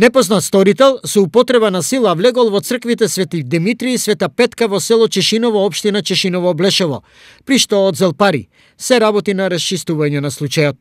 Непознат сторител со употреба на сила влегол во црквите Свети Димитри и Света Петка во село Чешиново, општина Чешиново Блешево, при што одзел пари. Се работи на расчистување на случајот.